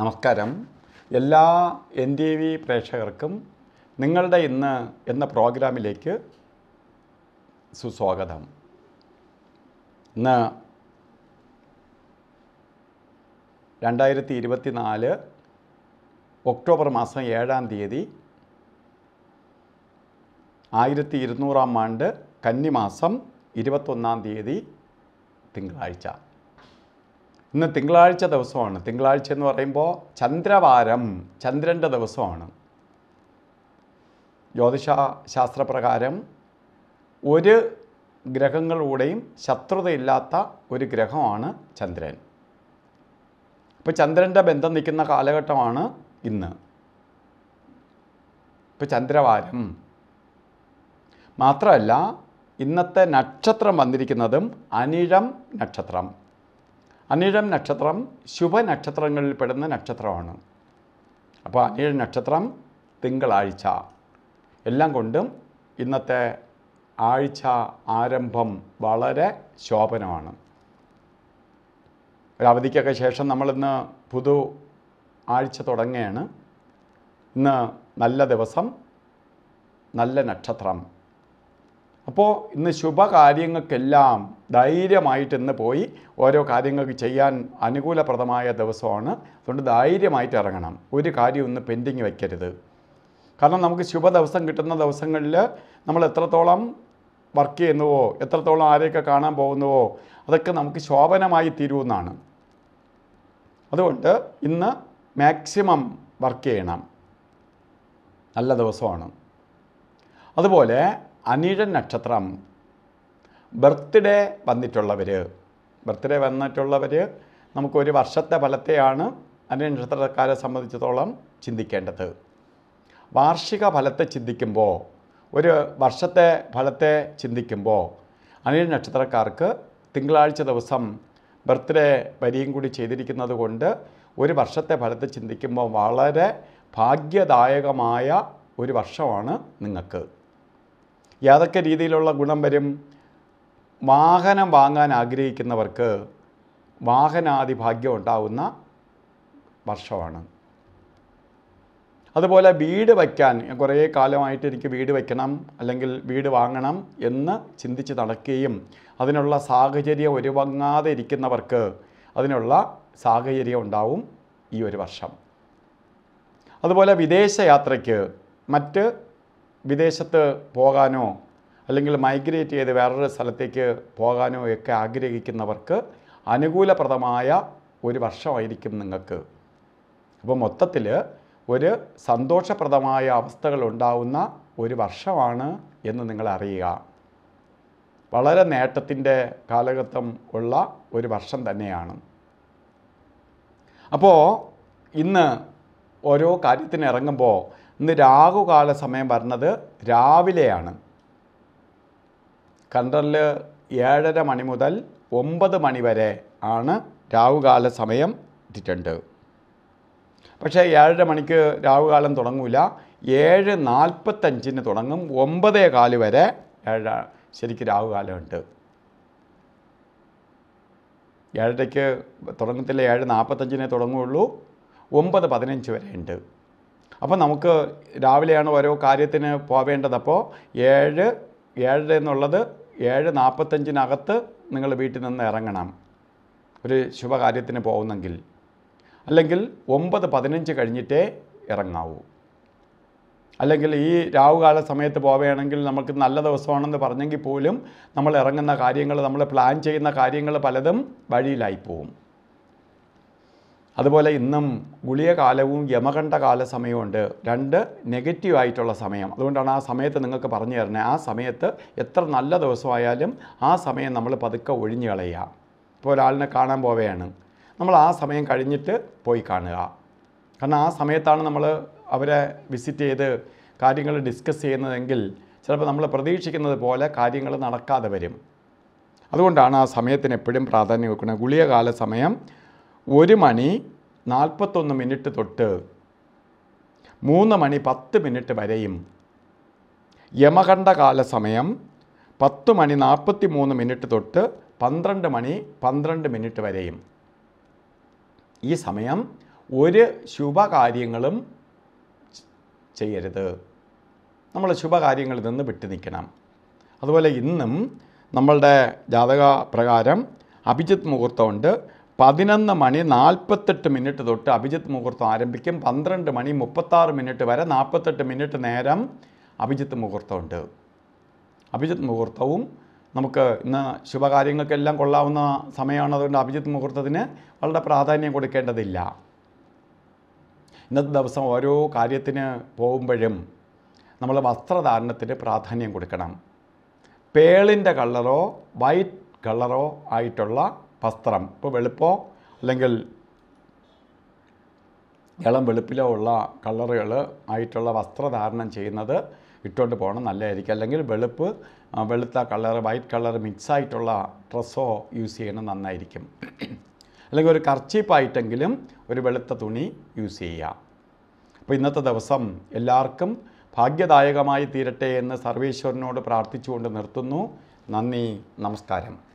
നമസ്കാരം എല്ലാ N T V പ്രേക്ഷകർക്കും നിങ്ങളുടെ ഇന്ന് എന്ന പ്രോഗ്രാമിലേക്ക് സുസ്വാഗതം ഇന്ന് രണ്ടായിരത്തി ഇരുപത്തി നാല് ഒക്ടോബർ മാസം ഏഴാം തീയതി ആയിരത്തി ഇരുന്നൂറാം ആണ്ട് കന്നിമാസം ഇരുപത്തൊന്നാം തീയതി തിങ്കളാഴ്ച ഇന്ന് തിങ്കളാഴ്ച ദിവസമാണ് തിങ്കളാഴ്ച എന്ന് പറയുമ്പോൾ ചന്ദ്രവാരം ചന്ദ്രൻ്റെ ദിവസമാണ് ജ്യോതിഷ ശാസ്ത്രപ്രകാരം ഒരു ഗ്രഹങ്ങളുടെയും ശത്രുതയില്ലാത്ത ഒരു ഗ്രഹമാണ് ചന്ദ്രൻ ഇപ്പോൾ ചന്ദ്രൻ്റെ ബന്ധം നിൽക്കുന്ന കാലഘട്ടമാണ് ഇന്ന് ഇപ്പോൾ ചന്ദ്രവാരം മാത്രമല്ല ഇന്നത്തെ നക്ഷത്രം വന്നിരിക്കുന്നതും അനിഴം നക്ഷത്രം അനിഴം നക്ഷത്രം നക്ഷത്രങ്ങളിൽ പെടുന്ന നക്ഷത്രമാണ് അപ്പോൾ അനിഴ നക്ഷത്രം തിങ്കളാഴ്ച എല്ലാം കൊണ്ടും ഇന്നത്തെ ആഴ്ച ആരംഭം വളരെ ശോഭനമാണ് ഒരവധിക്കൊക്കെ ശേഷം നമ്മളിന്ന് പുതു ആഴ്ച തുടങ്ങുകയാണ് ഇന്ന് നല്ല ദിവസം നല്ല നക്ഷത്രം അപ്പോൾ ഇന്ന് ശുഭകാര്യങ്ങൾക്കെല്ലാം ധൈര്യമായിട്ട് ഇന്ന് പോയി ഓരോ കാര്യങ്ങൾക്ക് ചെയ്യാൻ അനുകൂലപ്രദമായ ദിവസമാണ് അതുകൊണ്ട് ധൈര്യമായിട്ട് ഇറങ്ങണം ഒരു കാര്യം ഒന്ന് പെൻഡിങ് വയ്ക്കരുത് കാരണം നമുക്ക് ശുഭ ദിവസം കിട്ടുന്ന ദിവസങ്ങളിൽ നമ്മൾ എത്രത്തോളം വർക്ക് ചെയ്യുന്നുവോ എത്രത്തോളം ആരെയൊക്കെ കാണാൻ പോകുന്നുവോ അതൊക്കെ നമുക്ക് ശോഭനമായി തീരുമെന്നാണ് അതുകൊണ്ട് ഇന്ന് മാക്സിമം വർക്ക് ചെയ്യണം നല്ല ദിവസമാണ് അതുപോലെ അനിഴൻ നക്ഷത്രം ബർത്ത്ഡേ വന്നിട്ടുള്ളവർ ബർത്ത്ഡേ വന്നിട്ടുള്ളവർ നമുക്കൊരു വർഷത്തെ ഫലത്തെയാണ് അനിഴ നക്ഷത്രക്കാരെ സംബന്ധിച്ചിടത്തോളം ചിന്തിക്കേണ്ടത് വാർഷിക ഫലത്തെ ചിന്തിക്കുമ്പോൾ ഒരു വർഷത്തെ ഫലത്തെ ചിന്തിക്കുമ്പോൾ അനിഴ നക്ഷത്രക്കാർക്ക് തിങ്കളാഴ്ച ദിവസം ബർത്ത്ഡേ വരിയും കൂടി ചെയ്തിരിക്കുന്നത് കൊണ്ട് ഒരു വർഷത്തെ ഫലത്തെ ചിന്തിക്കുമ്പോൾ വളരെ ഭാഗ്യദായകമായ ഒരു വർഷമാണ് നിങ്ങൾക്ക് ഏതൊക്കെ രീതിയിലുള്ള ഗുണം വരും വാഹനം വാങ്ങാൻ ആഗ്രഹിക്കുന്നവർക്ക് വാഹനാദി ഭാഗ്യം ഉണ്ടാവുന്ന വർഷമാണ് അതുപോലെ വീട് വയ്ക്കാൻ കുറേ കാലമായിട്ട് എനിക്ക് വീട് വയ്ക്കണം അല്ലെങ്കിൽ വീട് വാങ്ങണം എന്ന് ചിന്തിച്ച് നടക്കുകയും അതിനുള്ള സാഹചര്യം ഒരുവങ്ങാതെ ഇരിക്കുന്നവർക്ക് അതിനുള്ള സാഹചര്യം ഉണ്ടാവും ഈ ഒരു വർഷം അതുപോലെ വിദേശയാത്രയ്ക്ക് മറ്റ് വിദേശത്ത് പോകാനോ അല്ലെങ്കിൽ മൈഗ്രേറ്റ് ചെയ്ത് വേറൊരു സ്ഥലത്തേക്ക് പോകാനോ ഒക്കെ ആഗ്രഹിക്കുന്നവർക്ക് അനുകൂലപ്രദമായ ഒരു വർഷമായിരിക്കും നിങ്ങൾക്ക് അപ്പോൾ മൊത്തത്തിൽ ഒരു സന്തോഷപ്രദമായ അവസ്ഥകൾ ഉണ്ടാവുന്ന ഒരു വർഷമാണ് എന്ന് നിങ്ങൾ അറിയുക വളരെ നേട്ടത്തിൻ്റെ കാലഘട്ടം ഉള്ള ഒരു വർഷം തന്നെയാണ് അപ്പോൾ ഇന്ന് ഓരോ കാര്യത്തിന് ഇറങ്ങുമ്പോൾ ഇന്ന് രാഹുകാല സമയം വരുന്നത് രാവിലെയാണ് കണ്ടറിൽ ഏഴര മണി മുതൽ ഒമ്പത് മണി വരെ ആണ് രാഹുകാല സമയം ഇട്ടിട്ടുണ്ട് പക്ഷേ ഏഴര മണിക്ക് രാഹുകാലം തുടങ്ങൂല ഏഴ് നാൽപ്പത്തഞ്ചിന് തുടങ്ങും ഒമ്പതേ കാല് വരെ ഏഴ ശരിക്കും രാഹുകാലമുണ്ട് ഏഴരയ്ക്ക് തുടങ്ങത്തില്ല ഏഴ് നാൽപ്പത്തഞ്ചിനെ തുടങ്ങുകയുള്ളൂ ഒമ്പത് പതിനഞ്ച് വരെ ഉണ്ട് അപ്പോൾ നമുക്ക് രാവിലെയാണ് ഓരോ കാര്യത്തിന് പോവേണ്ടത് അപ്പോൾ ഏഴ് ഏഴര എന്നുള്ളത് ഏഴ് നാൽപ്പത്തഞ്ചിനകത്ത് നിങ്ങൾ വീട്ടിൽ നിന്ന് ഇറങ്ങണം ഒരു ശുഭകാര്യത്തിന് പോകുന്നെങ്കിൽ അല്ലെങ്കിൽ ഒമ്പത് പതിനഞ്ച് കഴിഞ്ഞിട്ടേ ഇറങ്ങാവൂ അല്ലെങ്കിൽ ഈ രാവുകാല സമയത്ത് പോവുകയാണെങ്കിൽ നമുക്ക് നല്ല ദിവസമാണെന്ന് പറഞ്ഞെങ്കിൽ പോലും നമ്മൾ ഇറങ്ങുന്ന കാര്യങ്ങൾ നമ്മൾ പ്ലാൻ ചെയ്യുന്ന കാര്യങ്ങൾ പലതും വഴിയിലായി പോവും അതുപോലെ ഇന്നും ഗുളിയ കാലവും യമകണ്ഠ കാല സമയമുണ്ട് രണ്ട് നെഗറ്റീവ് ആയിട്ടുള്ള സമയം അതുകൊണ്ടാണ് ആ സമയത്ത് നിങ്ങൾക്ക് പറഞ്ഞു തരുന്നത് ആ സമയത്ത് എത്ര നല്ല ദിവസമായാലും ആ സമയം നമ്മൾ പതുക്കെ ഒഴിഞ്ഞു കളയുക ഇപ്പോൾ ഒരാളിനെ കാണാൻ പോവുകയാണ് നമ്മൾ ആ സമയം കഴിഞ്ഞിട്ട് പോയി കാണുക കാരണം ആ സമയത്താണ് നമ്മൾ അവരെ വിസിറ്റ് ചെയ്ത് കാര്യങ്ങൾ ഡിസ്കസ് ചെയ്യുന്നതെങ്കിൽ ചിലപ്പോൾ നമ്മൾ പ്രതീക്ഷിക്കുന്നത് പോലെ കാര്യങ്ങൾ നടക്കാതെ വരും അതുകൊണ്ടാണ് ആ സമയത്തിന് എപ്പോഴും പ്രാധാന്യം വെക്കുന്നത് ഗുളികകാല സമയം ഒരു മണി നാൽപ്പത്തൊന്ന് മിനിറ്റ് തൊട്ട് മൂന്ന് മണി പത്ത് മിനിറ്റ് വരെയും യമകണ്ഠകാല സമയം പത്ത് മണി നാൽപ്പത്തി മൂന്ന് മിനിറ്റ് തൊട്ട് പന്ത്രണ്ട് മണി പന്ത്രണ്ട് മിനിറ്റ് വരെയും ഈ സമയം ഒരു ശുഭകാര്യങ്ങളും ചെയ്യരുത് നമ്മൾ ശുഭകാര്യങ്ങളിൽ നിന്ന് വിട്ടു നിൽക്കണം അതുപോലെ ഇന്നും നമ്മളുടെ ജാതക പ്രകാരം അഭിജിത്ത് മുഹൂർത്തമുണ്ട് പതിനൊന്ന് മണി നാൽപ്പത്തെട്ട് മിനിറ്റ് തൊട്ട് അഭിജിത്ത് മുഹൂർത്തം ആരംഭിക്കും പന്ത്രണ്ട് മണി മുപ്പത്താറ് മിനിറ്റ് വരെ നാൽപ്പത്തെട്ട് മിനിറ്റ് നേരം അഭിജിത്ത് മുഹൂർത്തമുണ്ട് അഭിജിത്ത് മുഹൂർത്തവും നമുക്ക് ഇന്ന് ശുഭകാര്യങ്ങൾക്കെല്ലാം കൊള്ളാവുന്ന സമയമാണ് അതുകൊണ്ട് അഭിജിത്ത് മുഹൂർത്തത്തിന് വളരെ പ്രാധാന്യം കൊടുക്കേണ്ടതില്ല ഇന്നത്തെ ദിവസം ഓരോ കാര്യത്തിന് പോകുമ്പോഴും നമ്മൾ വസ്ത്രധാരണത്തിന് പ്രാധാന്യം കൊടുക്കണം പേളിൻ്റെ കളറോ വൈറ്റ് കളറോ ആയിട്ടുള്ള വസ്ത്രം ഇപ്പോൾ വെളുപ്പോ അല്ലെങ്കിൽ ഇളം വെളുപ്പിലോ ഉള്ള കളറുകൾ ആയിട്ടുള്ള വസ്ത്രധാരണം ചെയ്യുന്നത് ഇട്ടുകൊണ്ട് പോകണം നല്ലതായിരിക്കും അല്ലെങ്കിൽ വെളുപ്പ് വെളുത്ത കളർ വൈറ്റ് കളർ മിക്സ് ആയിട്ടുള്ള ഡ്രസ്സോ യൂസ് ചെയ്യണം നന്നായിരിക്കും അല്ലെങ്കിൽ ഒരു കർച്ചീപ്പായിട്ടെങ്കിലും ഒരു വെളുത്ത തുണി യൂസ് ചെയ്യുക അപ്പോൾ ഇന്നത്തെ ദിവസം എല്ലാവർക്കും ഭാഗ്യദായകമായി തീരട്ടെ എന്ന് സർവേശ്വരനോട് പ്രാർത്ഥിച്ചുകൊണ്ട് നിർത്തുന്നു നന്ദി നമസ്കാരം